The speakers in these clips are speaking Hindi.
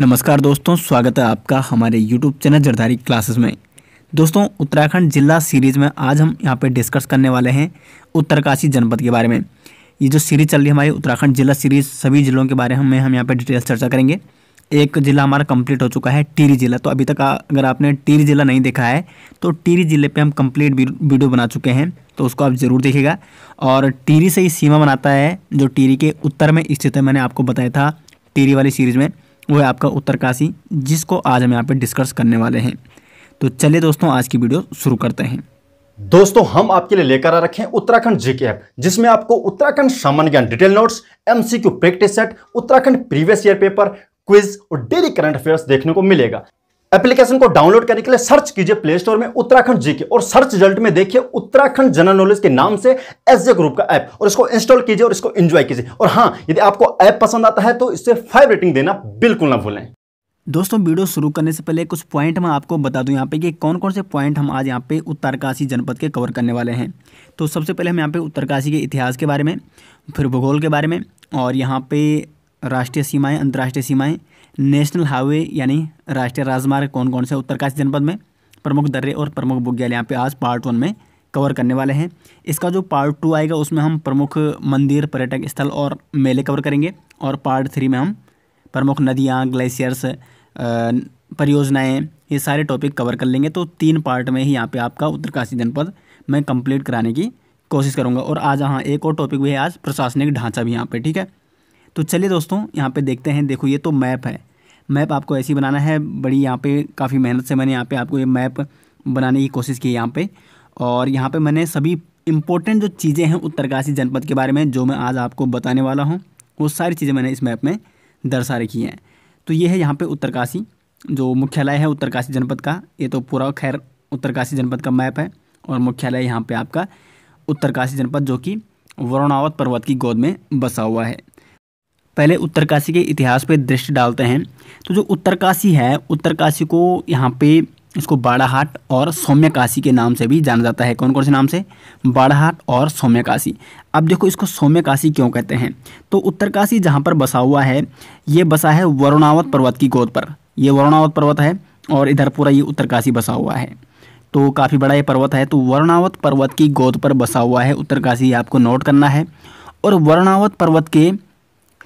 नमस्कार दोस्तों स्वागत है आपका हमारे यूट्यूब चैनल जरदारी क्लासेस में दोस्तों उत्तराखंड जिला सीरीज़ में आज हम यहाँ पे डिस्कस करने वाले हैं उत्तरकाशी जनपद के बारे में ये जो सीरीज़ चल रही है हमारी उत्तराखंड जिला सीरीज़ सभी ज़िलों के बारे में हम यहाँ पर डिटेल्स चर्चा करेंगे एक ज़िला हमारा कंप्लीट हो चुका है टीरी ज़िला तो अभी तक अगर आपने टीरी ज़िला नहीं देखा है तो टीरी ज़िले पे हम कंप्लीट वीडियो बना चुके हैं तो उसको आप ज़रूर देखिएगा और टीरी से ही सीमा बनाता है जो टीरी के उत्तर में स्थित है मैंने आपको बताया था टीरी वाली सीरीज़ में वो है आपका उत्तरकाशी जिसको आज हम यहाँ पे डिस्कस करने वाले हैं तो चलिए दोस्तों आज की वीडियो शुरू करते हैं दोस्तों हम आपके लिए लेकर आ रखे हैं उत्तराखंड जीके ऐप जिसमें आपको उत्तराखंड सामान्य ज्ञान detail notes MCQ practice set Uttarakhand previous year paper quiz और डेली करंट अफेयर्स देखने को मिलेगा एप्लीकेशन को डाउनलोड करने के लिए सर्च कीजिए प्ले स्टोर में उत्तराखंड जीके और सर्च रिजल्ट में देखिए उत्तराखंड जनरल नॉलेज के नाम से एस ग्रुप का ऐप और इसको इंस्टॉल कीजिए और इसको एंजॉय कीजिए और हाँ यदि आपको ऐप पसंद आता है तो इससे फाइव रेटिंग देना बिल्कुल ना भूलें दोस्तों वीडियो शुरू करने से पहले कुछ पॉइंट मैं आपको बता दूं यहाँ पे कि कौन कौन से पॉइंट हम आज यहाँ पे उत्तरकाशी जनपद के कवर करने वाले हैं तो सबसे पहले हम यहाँ पे उत्तरकाशी के इतिहास के बारे में फिर भूगोल के बारे में और यहाँ पे राष्ट्रीय सीमाएं अंतर्राष्ट्रीय सीमाएं नेशनल हाईवे यानी राष्ट्रीय राजमार्ग कौन कौन से उत्तरकाशी जनपद में प्रमुख दर्रे और प्रमुख बुग्याल यहाँ पे आज पार्ट वन में कवर करने वाले हैं इसका जो पार्ट टू आएगा उसमें हम प्रमुख मंदिर पर्यटक स्थल और मेले कवर करेंगे और पार्ट थ्री में हम प्रमुख नदियाँ ग्लेशियर्स परियोजनाएँ ये सारे टॉपिक कवर कर लेंगे तो तीन पार्ट में ही यहाँ पर आपका उत्तरकाशी जनपद मैं कंप्लीट कराने की कोशिश करूँगा और आज हाँ एक और टॉपिक भी है आज प्रशासनिक ढांचा भी यहाँ पर ठीक है तो चलिए दोस्तों यहाँ पे देखते हैं देखो ये तो मैप है मैप आपको ऐसी बनाना है बड़ी यहाँ पे काफ़ी मेहनत से मैंने यहाँ पे आपको ये मैप बनाने की कोशिश की यहाँ पे और यहाँ पे मैंने सभी इम्पोर्टेंट जो चीज़ें हैं उत्तरकाशी जनपद के बारे में जो मैं आज आपको बताने वाला हूँ वो सारी चीज़ें मैंने इस मैप में दर्शा रखी हैं तो ये है यहाँ पर उत्तरकाशी जो मुख्यालय है उत्तरकाशी जनपद का ये तो पूरा खैर उत्तरकाशी जनपद का मैप है और मुख्यालय यहाँ पर आपका उत्तरकाशी जनपद जो कि वरुणावत पर्वत की गोद में बसा हुआ है पहले उत्तरकाशी के इतिहास पर दृष्टि डालते हैं तो जो उत्तरकाशी है उत्तरकाशी को यहाँ पे इसको बाड़ाहाट और सौम्यकाशी के नाम से भी जाना जाता है कौन कौन से नाम से बाड़ाहाट और सौम्यकाशी अब देखो इसको सौम्यकाशी क्यों कहते हैं तो उत्तरकाशी जहाँ पर बसा हुआ है ये बसा है वरुणावत पर्वत की गोद पर ये वरुणावत पर्वत है और इधर पूरा ये उत्तरकाशी बसा हुआ है तो काफ़ी बड़ा ये पर्वत है तो वरुणावत पर्वत की गोद पर बसा हुआ है उत्तरकाशी आपको नोट करना है और वरुणावत पर्वत के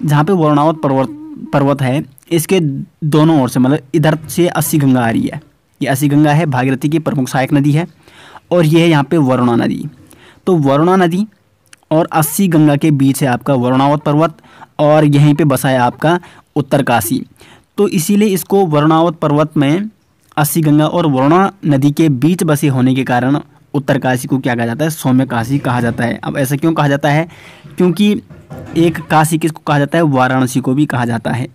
जहाँ पे वर्णावत पर्वत पर्वत है इसके दोनों ओर से मतलब इधर से अस्सी गंगा आ रही है ये अस्सी गंगा है भागीरथी की प्रमुख सहायक नदी है और ये है यहाँ पे वरुणा नदी तो वरुणा नदी और अस्सी गंगा के बीच है आपका वरुणावत पर्वत और यहीं पे बसा है आपका उत्तरकाशी तो इसीलिए इसको वरुणावत पर्वत में अस्सी गंगा और वरुणा नदी के बीच बसे होने के कारण उत्तरकाशी को क्या कहा जाता है सौम्य काशी कहा जाता है अब ऐसा क्यों कहा जाता है क्योंकि एक काशी किसको कहा जाता है वाराणसी को भी कहा जाता है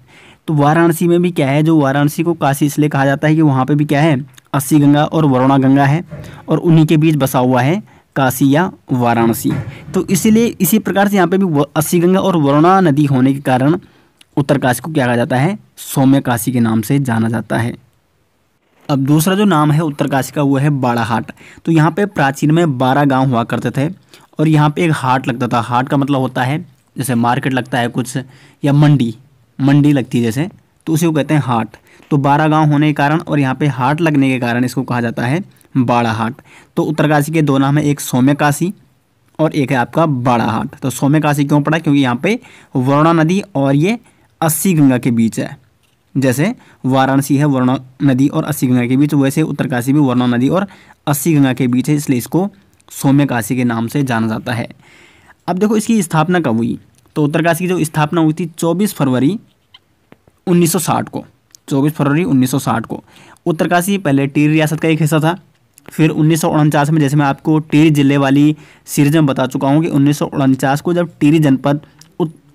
तो वाराणसी में भी क्या है जो वाराणसी को काशी इसलिए कहा जाता है कि वहाँ पर भी क्या है अस्सी गंगा और वरुणा गंगा है और उन्हीं के बीच बसा हुआ है काशी या वाराणसी तो इसीलिए इसी प्रकार से यहाँ पे भी अस्सी गंगा और वरुणा नदी होने के कारण उत्तरकाशी को क्या कहा जाता है सौम्य काशी के नाम से जाना जाता है अब दूसरा जो नाम है उत्तरकाशी का वो है बाड़ाहाट तो यहाँ पे प्राचीन में बारह गांव हुआ करते थे और यहाँ पे एक हाट लगता था हाट का मतलब होता है जैसे मार्केट लगता है कुछ या मंडी मंडी लगती है जैसे तो उसी को कहते हैं हाट तो बारह गांव होने के कारण और यहाँ पे हाट लगने के कारण इसको कहा जाता है बाड़ा हाट तो उत्तरकाशी के दो नाम है एक सौम्य काशी और एक है आपका बाड़ा हाट तो सौम्य काशी क्यों पड़ा क्योंकि यहाँ पर वरुणा नदी और ये अस्सी गंगा के बीच है जैसे वाराणसी है वरुणा नदी और अस्सी गंगा के बीच वैसे उत्तरकाशी भी वर्णा नदी और अस्सी गंगा के बीच है इसलिए इसको सौम्य काशी के नाम से जाना जाता है अब देखो इसकी स्थापना कब हुई तो उत्तरकाशी की जो स्थापना हुई थी 24 फरवरी 1960 को 24 फरवरी 1960 को उत्तरकाशी पहले टीर रियासत का एक हिस्सा था फिर उन्नीस में जैसे मैं आपको टीरी जिले वाली सीरीज में बता चुका हूँ कि उन्नीस को जब टीरी जनपद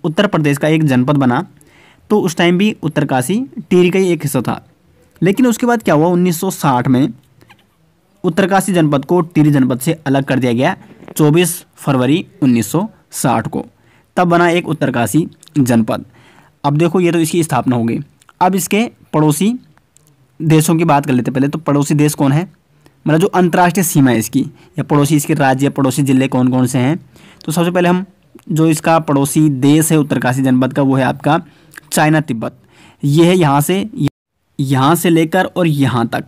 उत्तर प्रदेश का एक जनपद बना तो उस टाइम भी उत्तरकाशी टिहरी का ही एक हिस्सा था लेकिन उसके बाद क्या हुआ 1960 में उत्तरकाशी जनपद को टिहरी जनपद से अलग कर दिया गया 24 फरवरी 1960 को तब बना एक उत्तरकाशी जनपद अब देखो ये तो इसकी स्थापना हो गई अब इसके पड़ोसी देशों की बात कर लेते पहले तो पड़ोसी देश कौन है मतलब जो अंतर्राष्ट्रीय सीमा है इसकी या पड़ोसी इसके राज्य या पड़ोसी ज़िले कौन कौन से हैं तो सबसे पहले हम जो इसका पड़ोसी देश है उत्तरकाशी जनपद का वो है आपका चाइना तिब्बत ये है यहाँ से यहाँ से लेकर और यहाँ तक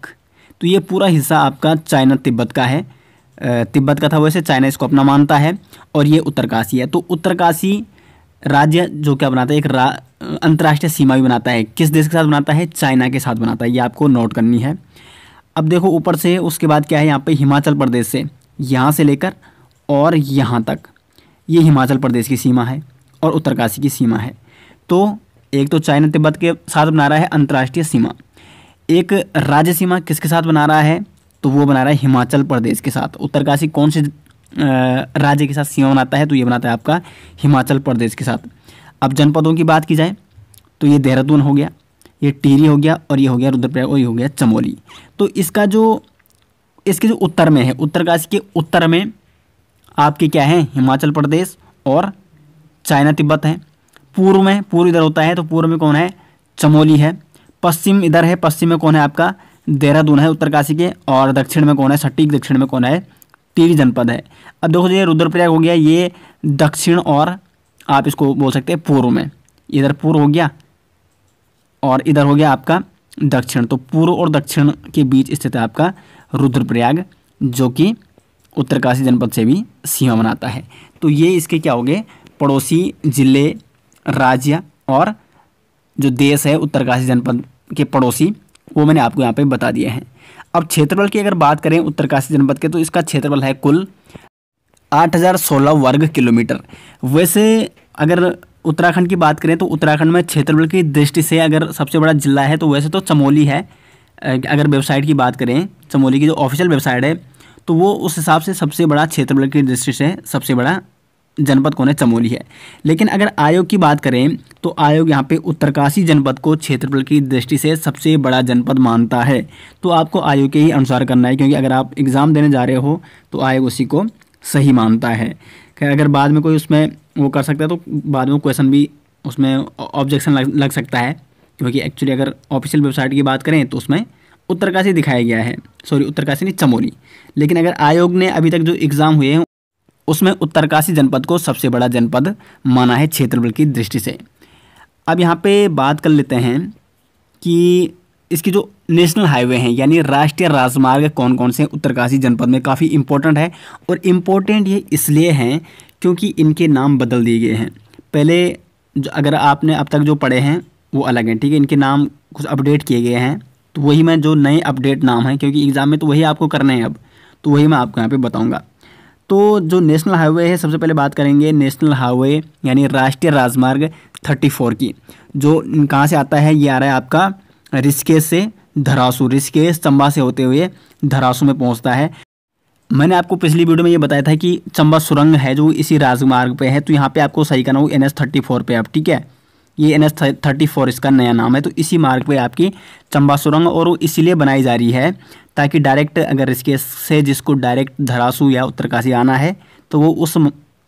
तो ये पूरा हिस्सा आपका चाइना तिब्बत का है तिब्बत का था वैसे चाइना इसको अपना मानता है और ये उत्तरकाशी है तो उत्तरकाशी राज्य जो क्या बनाता है एक रा अंतर्राष्ट्रीय सीमा भी बनाता है किस देश के साथ बनाता है चाइना के साथ बनाता है ये आपको नोट करनी है अब देखो ऊपर से उसके बाद क्या है यहाँ पर हिमाचल प्रदेश से यहाँ से लेकर और यहाँ तक ये हिमाचल प्रदेश की सीमा है और उत्तरकाशी की सीमा है तो एक तो चाइना तिब्बत के साथ बना रहा है अंतर्राष्ट्रीय सीमा एक राज्य सीमा किसके साथ बना रहा है तो वो बना रहा है हिमाचल प्रदेश के साथ उत्तरकाशी कौन से राज्य के साथ सीमा बनाता है तो ये बनाता है आपका हिमाचल प्रदेश के साथ अब जनपदों की बात की जाए तो ये देहरादून हो गया ये टिहरी हो गया और ये हो गया रुद्रप्रयाग और ये हो गया चमोली तो इसका जो इसके जो उत्तर में है उत्तरकाशी के उत्तर में आपके क्या हैं हिमाचल प्रदेश और चाइना तिब्बत है पूर्व में पूर्व इधर होता है तो पूर्व में कौन है चमोली है पश्चिम इधर है पश्चिम में कौन है आपका देहरादून है उत्तरकाशी के और दक्षिण में कौन है सटीक दक्षिण में कौन है टिहरी जनपद है अब देखो ये रुद्रप्रयाग हो गया ये दक्षिण और आप इसको बोल सकते हैं पूर्व में इधर पूर्व हो गया और इधर हो गया आपका दक्षिण तो पूर्व और दक्षिण के बीच स्थित है आपका रुद्रप्रयाग जो कि उत्तरकाशी जनपद से भी सीमा बनाता है तो ये इसके क्या हो गए पड़ोसी जिले राज्य और जो देश है उत्तरकाशी जनपद के पड़ोसी वो मैंने आपको यहाँ पे बता दिए हैं अब क्षेत्रफल की अगर बात करें उत्तरकाशी जनपद के तो इसका क्षेत्रफल है कुल 8016 वर्ग किलोमीटर वैसे अगर उत्तराखंड की बात करें तो उत्तराखंड में क्षेत्रफल की दृष्टि से अगर सबसे बड़ा जिला है तो वैसे तो चमोली है अगर वेबसाइट की बात करें चमोली की जो ऑफिशियल वेबसाइट है तो वो उस हिसाब से सबसे बड़ा क्षेत्रफल की दृष्टि से सबसे बड़ा जनपद कौन है चमोली है लेकिन अगर आयोग की बात करें तो आयोग यहाँ पे उत्तरकाशी जनपद को क्षेत्रफल की दृष्टि से सबसे बड़ा जनपद मानता है तो आपको आयोग के ही अनुसार करना है क्योंकि अगर आप एग्ज़ाम देने जा रहे हो तो आयोग उसी को सही मानता है अगर बाद में कोई उसमें वो कर सकता है तो बाद में क्वेश्चन भी उसमें ऑब्जेक्शन लग, लग सकता है क्योंकि एक्चुअली अगर ऑफिशियल वेबसाइट की बात करें तो उसमें उत्तरकाशी दिखाया गया है सॉरी उत्तरकाशी नहीं चमोली लेकिन अगर आयोग ने अभी तक जो एग्ज़ाम हुए हैं उसमें उत्तरकाशी जनपद को सबसे बड़ा जनपद माना है क्षेत्रफल की दृष्टि से अब यहाँ पे बात कर लेते हैं कि इसकी जो नेशनल हाईवे हैं यानी राष्ट्रीय राजमार्ग कौन कौन से उत्तरकाशी जनपद में काफ़ी इम्पोर्टेंट है और इम्पोर्टेंट ये इसलिए हैं क्योंकि इनके नाम बदल दिए गए हैं पहले जो अगर आपने अब तक जो पढ़े हैं वो अलग हैं ठीक है इनके नाम कुछ अपडेट किए गए हैं तो वही मैं जो नए अपडेट नाम हैं क्योंकि एग्ज़ाम में तो वही आपको करना है अब तो वही मैं आपको यहाँ पे बताऊँगा तो जो नेशनल हाईवे है सबसे पहले बात करेंगे नेशनल हाईवे यानी राष्ट्रीय राजमार्ग 34 की जो कहाँ से आता है ये आ रहा है आपका ऋषिकेश से धरासू ऋषिकेश चंबा से होते हुए धरासू में पहुँचता है मैंने आपको पिछली वीडियो में ये बताया था कि चंबा सुरंग है जो इसी राजमार्ग पे है तो यहाँ पे आपको सही करना हो एन एस थर्टी फोर पर आप ठीक है ये एन एस थर्टी फोर इसका नया नाम है तो इसी मार्ग पे आपकी चंबा सुरंग और वो इसीलिए बनाई जा रही है ताकि डायरेक्ट अगर इसके से जिसको डायरेक्ट धरासू या उत्तरकाशी आना है तो वो उस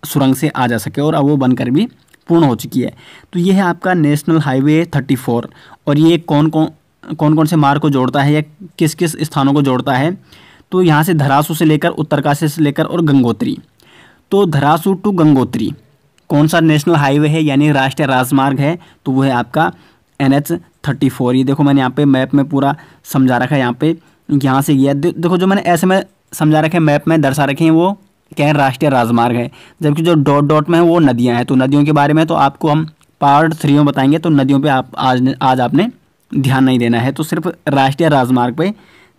सुरंग से आ जा सके और अब वो बनकर भी पूर्ण हो चुकी है तो ये है आपका नेशनल हाईवे थर्टी फोर और ये कौन कौन कौन कौन से मार्ग को जोड़ता है या किस किस स्थानों को जोड़ता है तो यहाँ से धरासू से लेकर उत्तरकाशी से लेकर और गंगोत्री तो धरासू टू गंगोत्री कौन सा नेशनल हाईवे है यानी राष्ट्रीय राजमार्ग है तो वो है आपका एन एच थर्टी फोर ये देखो मैंने यहाँ पे मैप में पूरा समझा रखा है यहाँ पे यहाँ से गया देखो जो मैंने ऐसे में समझा रखे हैं मैप में दर्शा रखे हैं वो क्या है राष्ट्रीय राजमार्ग है जबकि जो डॉट डॉट में है वो नदियाँ हैं तो नदियों के बारे में तो आपको हम पार्ट थ्री में बताएंगे तो नदियों पर आप आज आज आपने ध्यान नहीं देना है तो सिर्फ राष्ट्रीय राजमार्ग पर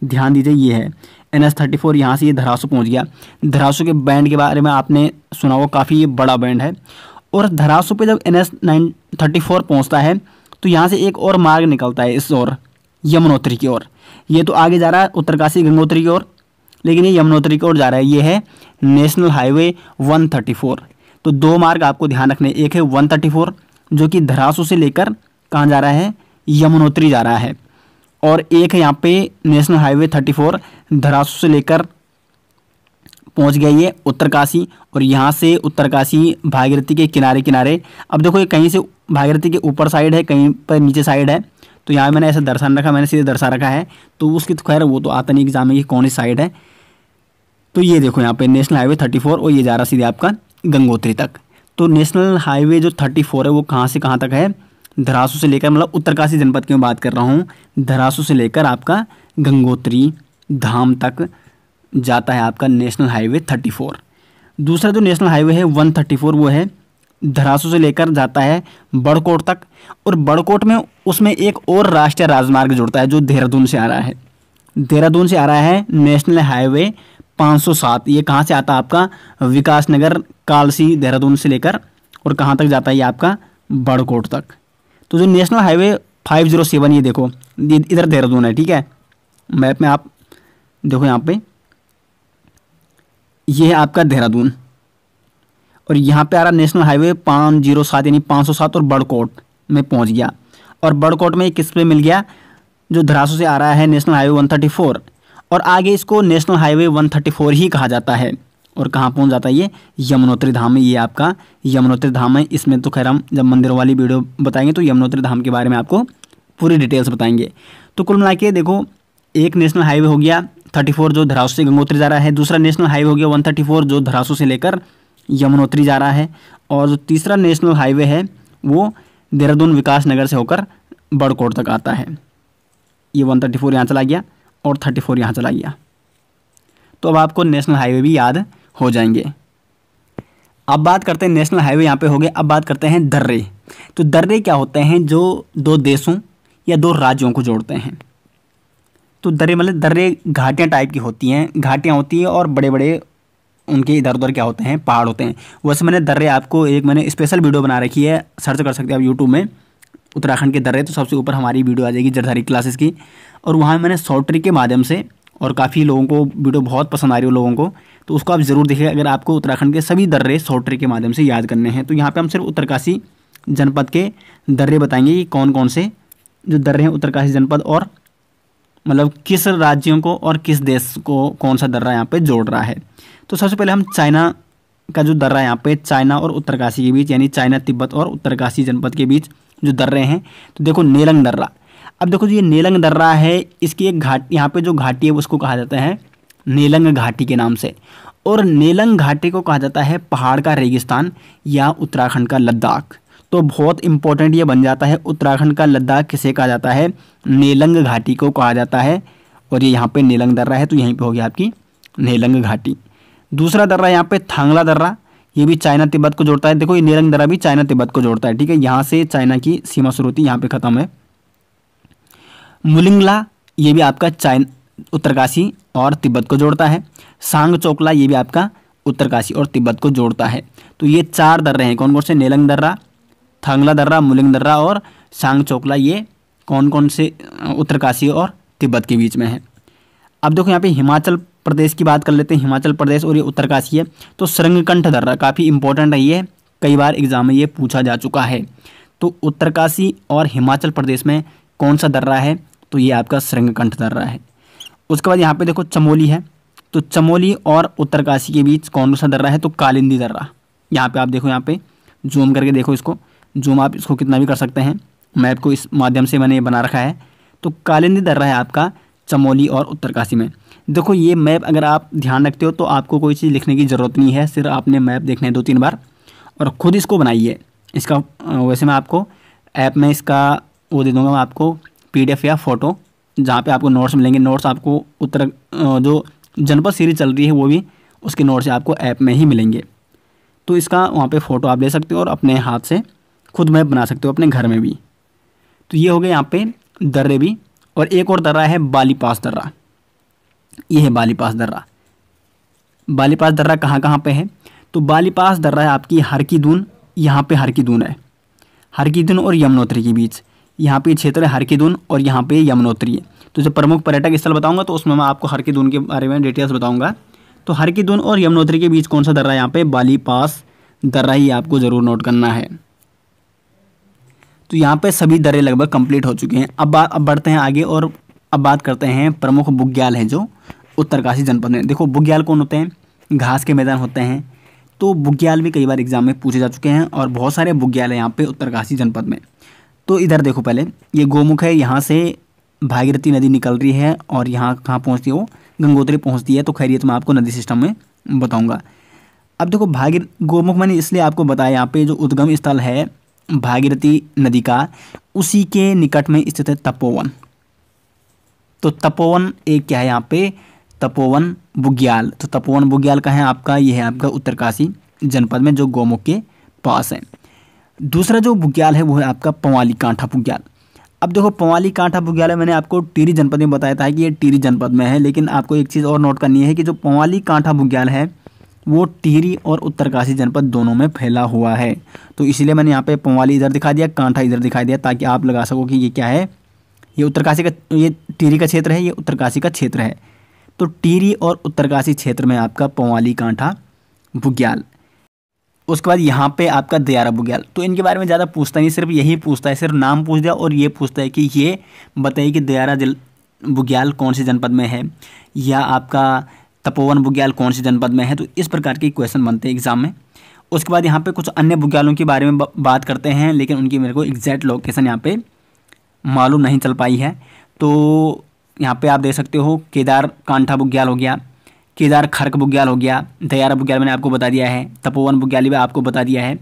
ध्यान दीजिए ये है एन एस थर्टी फोर यहाँ से ये धरासू पहुँच गया धरासू के बैंड के बारे में आपने सुना वो काफ़ी ये बड़ा बैंड है और धरासू पे जब N S nine thirty four पहुँचता है तो यहाँ से एक और मार्ग निकलता है इस ओर यमुनोत्री की ओर ये तो आगे जा रहा है उत्तरकाशी गंगोत्री की ओर लेकिन ये यमुनोत्री की ओर जा रहा है ये है नेशनल हाईवे फोर तो दो मार्ग आपको ध्यान रखने एक है फोर जो कि धरासू से लेकर कहाँ जा रहा है यमुनोत्री जा रहा है और एक यहाँ पे national highway thirty four Dharasu से लेकर पहुँच गया ये उत्तरकाशी और यहाँ से उत्तरकाशी भागीरथी के किनारे किनारे अब देखो ये कहीं से भागीरथी के ऊपर साइड है कहीं पर नीचे साइड है तो यहाँ मैंने ऐसा दर्शन रखा मैंने सीधे दर्शा रखा है तो उसकी तो खैर वो तो आता नहीं एग्जाम में कि कौन सी साइड है तो ये देखो यहाँ पे नेशनल हाईवे थर्टी फोर और ये जा रहा सीधे आपका गंगोत्री तक तो नेशनल हाईवे जो थर्टी फोर है वो कहाँ से कहाँ तक है धरासू से लेकर मतलब उत्तरकाशी जनपद की मैं बात कर रहा हूँ धरासू से लेकर आपका गंगोत्री धाम तक जाता है आपका नेशनल हाईवे थर्टी फोर दूसरा जो नेशनल हाईवे है वन थर्टी फोर वो है धरासू से लेकर जाता है बड़कोट तक और बड़कोट में उसमें एक और राष्ट्रीय राजमार्ग जुड़ता है जो देहरादून से आ रहा है देहरादून से आ रहा है नेशनल हाईवे पाँच सौ सात ये कहाँ से आता है आपका विकास नगर कालसी देहरादून से लेकर और कहाँ तक जाता है ये आपका बड़कोट तक तो जो national highway five zero seven ये देखो इधर देहरादून है ठीक है मैप में आप देखो यहाँ पे ये है आपका देहरादून और यहाँ पे आ रहा नेशनल हाईवे पाँच जीरो सात यानी पाँच सौ सात और बड़कोट में पहुँच गया और बड़कोट में किस पे मिल गया जो धरासू से आ रहा है national highway one thirty four और आगे इसको national highway one thirty four ही कहा जाता है और कहाँ पहुँच जाता है ये यमुनोत्री धाम है ये आपका यमुनोत्री धाम है इसमें तो खैर हम जब मंदिरों वाली वीडियो बताएंगे तो यमुनोत्री धाम के बारे में आपको पूरी डिटेल्स बताएंगे तो कुल मिला के देखो एक नेशनल हाईवे हो गया थर्टी फोर जो धरासू से गंगोत्री जा रहा है दूसरा नेशनल हाईवे हो गया वन थर्टी फोर जो धरासू से लेकर यमुनोत्री जा रहा है और जो तीसरा नेशनल हाईवे है वो देहरादून विकास नगर से होकर बड़कोट तक आता है ये वन थर्टी फोर यहाँ चला गया और थर्टी फोर यहाँ चला गया तो अब आपको नेशनल हाईवे भी याद हो जाएंगे अब बात करते हैं नेशनल हाईवे यहाँ पे हो गए अब बात करते हैं दर्रे तो दर्रे क्या होते हैं जो दो देशों या दो राज्यों को जोड़ते हैं तो दर्रे मतलब दर्रे घाटियाँ टाइप की होती हैं घाटियाँ होती हैं और बड़े बड़े उनके इधर उधर क्या होते हैं पहाड़ होते हैं वैसे मैंने दर्रे आपको एक मैंने स्पेशल वीडियो बना रखी है सर्च कर सकते हैं आप यूट्यूब में उत्तराखंड के दर्रे तो सबसे ऊपर हमारी वीडियो आ जाएगी जरधारी क्लासेस की और वहाँ मैंने शॉर्ट ट्रिक के माध्यम से और काफ़ी लोगों को वीडियो बहुत पसंद आ रही है लोगों को तो उसको आप ज़रूर देखिए अगर आपको उत्तराखंड के सभी दर्रे शॉर्ट के माध्यम से याद करने हैं तो यहाँ पर हम सिर्फ उत्तरकाशी जनपद के दर्रे बताएंगे कि कौन कौन से जो दर्रे हैं उत्तरकाशी जनपद और मतलब किस राज्यों को और किस देश को कौन सा दर्रा यहाँ पे जोड़ रहा है तो सबसे पहले हम चाइना का जो दर्रा यहाँ पे चाइना और उत्तरकाशी के बीच यानी चाइना तिब्बत और उत्तरकाशी जनपद के बीच जो दर्रे हैं तो देखो नेलंग दर्रा अब देखो जो ये नेलंग दर्रा है इसकी एक घाट यहाँ पे जो घाटी है उसको कहा जाता है नेलंग घाटी के नाम से और नेलंग घाटी को कहा जाता है पहाड़ का रेगिस्तान या उत्तराखंड का लद्दाख तो बहुत इंपॉर्टेंट ये बन जाता है उत्तराखंड का लद्दाख किसे कहा जाता है नेलंग घाटी को कहा जाता है और ये यहाँ पे नेलंग दर्रा है तो यहीं पे हो गया आपकी नेलंग घाटी दूसरा दर्रा यहाँ पे थांगला दर्रा ये भी चाइना तिब्बत को जोड़ता है देखो ये नेलंग दर्रा भी चाइना तिब्बत को जोड़ता है ठीक है यहाँ से चाइना की सीमा शुरू होती है यहाँ पर ख़त्म है मुलिंगला ये भी आपका चाइना उत्तरकाशी और तिब्बत को जोड़ता है सांग चोकला ये भी आपका उत्तरकाशी और तिब्बत को जोड़ता है तो ये चार दर्रे हैं कौन कौन से नेलंग दर्रा थांगला दर्रा मुलिंग दर्रा और सांग चोकला ये कौन कौन से उत्तरकाशी और तिब्बत के बीच में है अब देखो यहाँ पे हिमाचल प्रदेश की बात कर लेते हैं हिमाचल प्रदेश और ये उत्तरकाशी है तो सृंगकंठ दर्रा काफ़ी इंपॉर्टेंट है ये कई बार एग्जाम में ये पूछा जा चुका है तो उत्तरकाशी और हिमाचल प्रदेश में कौन सा दर्रा है तो ये आपका सृंगकंठ दर्रा है उसके बाद यहाँ पे देखो चमोली है तो चमोली और उत्तरकाशी के बीच कौन सा दर्रा है तो कालिंदी दर्रा यहाँ पे आप देखो यहाँ पे जूम करके देखो इसको जूम आप इसको कितना भी कर सकते हैं मैप को इस माध्यम से मैंने बना रखा है तो कालिंदी दर्रा है आपका चमोली और उत्तरकाशी में देखो ये मैप अगर आप ध्यान रखते हो तो आपको कोई चीज़ लिखने की ज़रूरत नहीं है सिर्फ आपने मैप देखना है दो तीन बार और ख़ुद इसको बनाइए इसका वैसे मैं आपको ऐप में इसका वो दे दूँगा मैं आपको पीडीएफ या फ़ोटो जहाँ पे आपको नोट्स मिलेंगे नोट्स आपको उत्तर जो जनपद सीरीज चल रही है वो भी उसके नोट्स आपको ऐप में ही मिलेंगे तो इसका वहाँ पे फ़ोटो आप ले सकते हो और अपने हाथ से खुद मैप बना सकते हो अपने घर में भी तो ये हो गए यहाँ पे दर्रे भी और एक और दर्रा है बाली पास दर्रा ये है बाली पास दर्रा बाली पास दर्रा कहाँ कहाँ पर है तो बाली पास दर्रा है आपकी हर की दून यहाँ पर हर की दून है हर की दून और यमुनोत्री के बीच यहाँ पे क्षेत्र है हरकीदून और यहाँ पे यमुनोत्री है तो जो प्रमुख पर्यटक स्थल बताऊंगा तो उसमें मैं आपको हरकीदून के बारे में डिटेल्स बताऊंगा तो हरकीदून और यमुनोत्री के बीच कौन सा दर्रा है यहाँ पे बाली पास दर्रा ही आपको ज़रूर नोट करना है तो यहाँ पे सभी दर्रे लगभग कंप्लीट हो चुके हैं अब अब बढ़ते हैं आगे और अब बात करते हैं प्रमुख बुग्याल हैं जो उत्तरकाशी जनपद में देखो बुग्याल कौन होते हैं घास के मैदान होते हैं तो बुग्याल भी कई बार एग्जाम में पूछे जा चुके हैं और बहुत सारे बुग्याल हैं यहाँ पे उत्तरकाशी जनपद में तो इधर देखो पहले ये गोमुख है यहाँ से भागीरथी नदी निकल रही है और यहाँ कहाँ पहुँचती है वो गंगोत्री पहुँचती है तो खैर ये तो मैं आपको नदी सिस्टम में बताऊँगा अब देखो भागीर गोमुख मैंने इसलिए आपको बताया यहाँ पे जो उद्गम स्थल है भागीरथी नदी का उसी के निकट में स्थित है तपोवन तो तपोवन एक क्या है यहाँ पे तपोवन बुग्याल तो तपोवन बुग्याल का है आपका ये है आपका उत्तरकाशी जनपद में जो गोमुख के पास है दूसरा जो बुग्याल है वो है आपका पवाली कांठा बुग्याल अब देखो पवाली कांठा बुग्याल मैंने आपको टीरी जनपद में बताया था कि ये टीरी जनपद में है लेकिन आपको एक चीज़ और नोट करनी है कि जो पवाली कांठा बुग्याल है वो टीरी और उत्तरकाशी जनपद दोनों में फैला हुआ है तो इसलिए मैंने यहाँ पे पवाली इधर दिखा दिया कांठा इधर दिखाई दिया ताकि आप लगा सको कि ये क्या है ये उत्तरकाशी का ये टीरी का क्षेत्र है ये उत्तरकाशी का क्षेत्र है तो टीरी और उत्तरकाशी क्षेत्र में आपका पवाली कांठा बुग्याल उसके बाद यहाँ पे आपका दया अबू गयाल तो इनके बारे में ज़्यादा पूछता नहीं सिर्फ यही पूछता है सिर्फ नाम पूछ दिया और ये पूछता है कि ये बताइए कि दयारा बुग्याल कौन से जनपद में है या आपका तपोवन बुग्याल कौन से जनपद में है तो इस प्रकार के क्वेश्चन बनते हैं एग्ज़ाम में उसके बाद यहाँ पे कुछ अन्य बुग्यालों के बारे में बात करते हैं लेकिन उनकी मेरे को एग्जैक्ट लोकेशन यहाँ पे मालूम नहीं चल पाई है तो यहाँ पे आप देख सकते हो केदार कांठा बुग्याल हो गया केदार खर्क बुग्याल हो गया दयारा बुग्याल मैंने आपको बता दिया है तपोवन बुग्याल भी आपको बता दिया है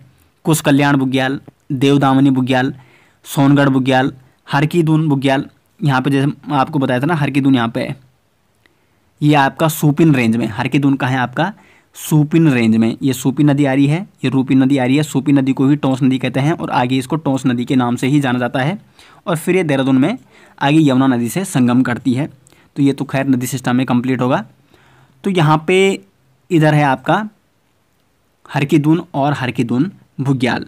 कुश कल्याण बुग्याल देवदामनी बुग्याल सोनगढ़ बुग्याल हरकी दून बुग्याल यहाँ पे जैसे आपको बताया था ना हरकी दून यहाँ पे है ये आपका सुपिन रेंज में हरकी दून का है आपका सूपिन रेंज में ये सुपी नदी आ रही है ये रूपी नदी आ रही है सुपी नदी को ही टोंस नदी कहते हैं और आगे इसको टोंस नदी के नाम से ही जाना जाता है और फिर ये देहरादून में आगे यमुना नदी से संगम करती है तो ये तो खैर नदी सिस्टम में कंप्लीट होगा तो यहाँ पे इधर है आपका दून और दून भुग्याल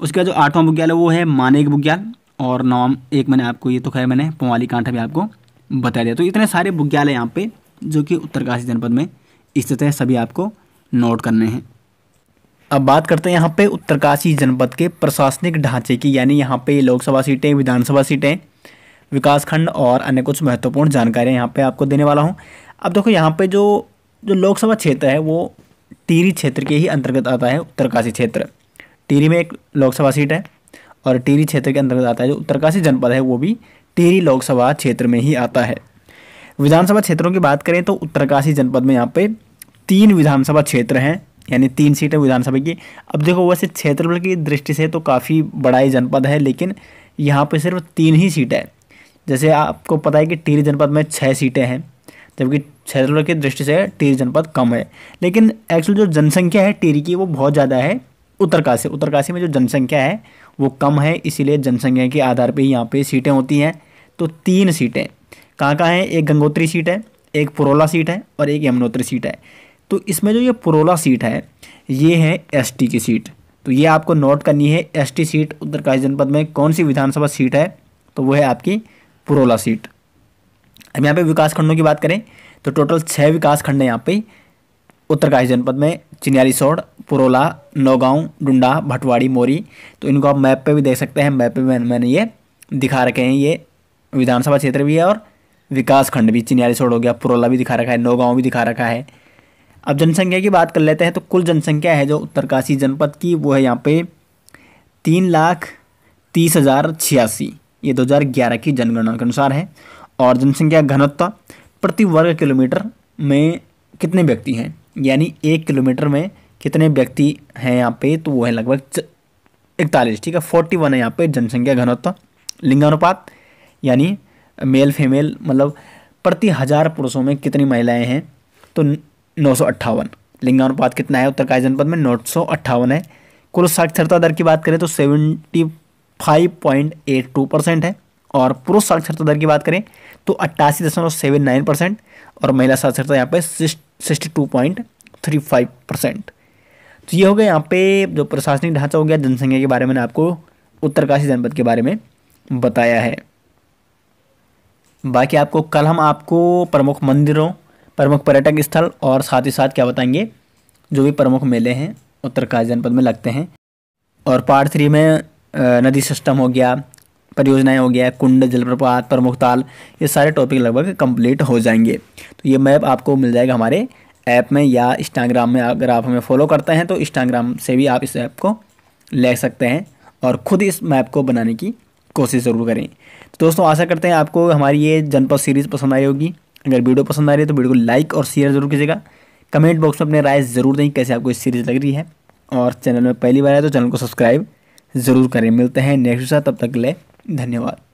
उसके बाद जो आठवां भुग्याल है वो है मानेक भुग्याल और नौम एक मैंने आपको ये तो खैर मैंने पोवाली कांठा भी आपको बता दिया तो इतने सारे भुग्याल हैं यहाँ पे जो कि उत्तरकाशी जनपद में स्थित है सभी आपको नोट करने हैं अब बात करते हैं यहाँ पे उत्तरकाशी जनपद के प्रशासनिक ढांचे की यानी यहाँ पे लोकसभा सीटें विधानसभा सीटें विकासखंड और अन्य कुछ महत्वपूर्ण जानकारियाँ यहाँ पे आपको देने वाला हूँ अब देखो यहाँ पे जो जो लोकसभा क्षेत्र है वो टिहरी क्षेत्र के ही अंतर्गत आता है उत्तरकाशी क्षेत्र टिहरी में एक लोकसभा सीट है और टिहरी क्षेत्र के अंतर्गत आता है जो उत्तरकाशी जनपद है वो भी टिहरी लोकसभा क्षेत्र में ही आता है विधानसभा क्षेत्रों की बात करें तो उत्तरकाशी जनपद में यहाँ पे तीन विधानसभा क्षेत्र हैं यानी तीन सीटें विधानसभा की अब देखो वैसे क्षेत्रफल की दृष्टि से तो काफ़ी बड़ा ही जनपद है लेकिन यहाँ पे सिर्फ तीन ही सीटें हैं जैसे आपको पता है कि टिहरी जनपद में छः सीटें हैं जबकि छत्तीसगढ़ की दृष्टि से टिहरी जनपद कम है लेकिन एक्चुअल जो जनसंख्या है टिहरी की वो बहुत ज़्यादा है उत्तरकाशी उत्तरकाशी में जो जनसंख्या है वो कम है इसीलिए जनसंख्या के आधार पर यहाँ पर सीटें होती हैं तो तीन सीटें कहाँ कहाँ हैं एक गंगोत्री सीट है एक पुरोला सीट है और एक यमुनोत्री सीट है तो इसमें जो ये पुरोला सीट है ये है एसटी की सीट तो ये आपको नोट करनी है एसटी सीट उत्तरकाशी जनपद में कौन सी विधानसभा सीट है तो वो है आपकी पुरोला सीट अब यहाँ पे विकास खंडों की बात करें तो टोटल छः विकास खंड हैं यहाँ पे उत्तरकाशी जनपद में चिनियाली सौड़ पुरोला नौगांव डुंडा भटवाड़ी मोरी तो इनको आप मैप पे भी देख सकते हैं मैप पे मैंने ये दिखा रखे हैं ये विधानसभा क्षेत्र भी है और विकास खंड भी चिनियाली सोड़ हो गया पुरोला भी दिखा रखा है नौगांव भी दिखा रखा है अब जनसंख्या की बात कर लेते हैं तो कुल जनसंख्या है जो उत्तरकाशी जनपद की वो है यहाँ पे तीन लाख तीस हज़ार छियासी ये ग्यारह की जनगणना के अनुसार है और जनसंख्या घनत्व प्रति वर्ग किलोमीटर में कितने व्यक्ति हैं यानी एक किलोमीटर में कितने व्यक्ति हैं यहाँ पे तो वो है लगभग इकतालीस ठीक है फोर्टी वन है यहाँ पे जनसंख्या घनत्व लिंगानुपात यानी मेल फीमेल मतलब प्रति हज़ार पुरुषों में कितनी महिलाएं हैं तो नौ सौ अट्ठावन लिंगानुपात कितना है उत्तरकाशी जनपद में नौ सौ अट्ठावन है कुल साक्षरता दर की बात करें तो seventy five point eight two percent है और पुरुष साक्षरता दर की बात करें तो अट्ठासी दशमलव सेवन नाइन परसेंट और महिला साक्षरता यहाँ पे sixty two point three five percent तो ये हो गया यहाँ पे जो प्रशासनिक ढांचा हो गया जनसंख्या के बारे में आपको उत्तरकाशी जनपद के बारे में बताया है बाकी आपको कल हम आपको प्रमुख मंदिरों प्रमुख पर्यटक स्थल और साथ ही साथ क्या बताएंगे जो भी प्रमुख मेले हैं उत्तरकाशी जनपद में लगते हैं और पार्ट थ्री में नदी सिस्टम हो गया परियोजनाएं हो गया कुंड जलप्रपात प्रमुख ताल ये सारे टॉपिक लगभग कंप्लीट हो जाएंगे तो ये मैप आपको मिल जाएगा हमारे ऐप में या इंस्टाग्राम में अगर आप हमें फॉलो करते हैं तो इंस्टाग्राम से भी आप इस ऐप को ले सकते हैं और ख़ुद इस मैप को बनाने की कोशिश ज़रूर करें तो दोस्तों आशा करते हैं आपको हमारी ये जनपद सीरीज़ पसंद आई होगी अगर वीडियो पसंद आ रही है तो वीडियो को लाइक और शेयर ज़रूर कीजिएगा कमेंट बॉक्स में अपने राय ज़रूर दें कैसे आपको इस सीरीज़ लग रही है और चैनल में पहली बार आए तो चैनल को सब्सक्राइब ज़रूर करें मिलते हैं नेक्स्ट तब तक ले धन्यवाद